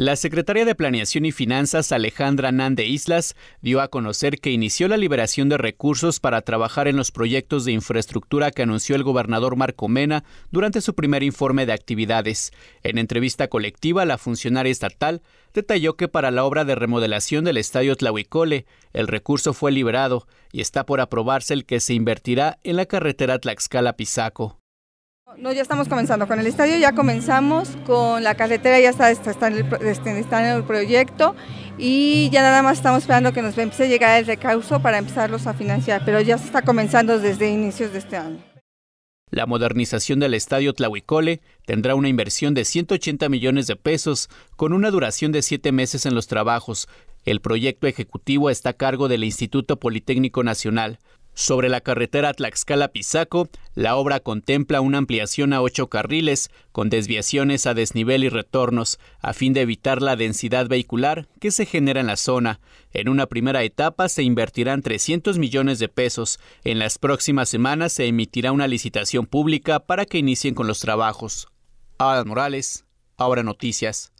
La secretaria de Planeación y Finanzas, Alejandra Nan de Islas, dio a conocer que inició la liberación de recursos para trabajar en los proyectos de infraestructura que anunció el gobernador Marco Mena durante su primer informe de actividades. En entrevista colectiva, la funcionaria estatal detalló que para la obra de remodelación del estadio Tlahuicole, el recurso fue liberado y está por aprobarse el que se invertirá en la carretera tlaxcala pisaco no, ya estamos comenzando con el estadio, ya comenzamos con la carretera, ya está, está, en, el, este, en el, proyecto y ya nada más estamos esperando que nos empiece a llegar el recauso para empezarlos a financiar, pero ya se está comenzando desde inicios de este año. La modernización del estadio Tlahuicole tendrá una inversión de 180 millones de pesos con una duración de siete meses en los trabajos. El proyecto ejecutivo está a cargo del Instituto Politécnico Nacional. Sobre la carretera tlaxcala pisaco la obra contempla una ampliación a ocho carriles, con desviaciones a desnivel y retornos, a fin de evitar la densidad vehicular que se genera en la zona. En una primera etapa se invertirán 300 millones de pesos. En las próximas semanas se emitirá una licitación pública para que inicien con los trabajos. Morales, ahora noticias.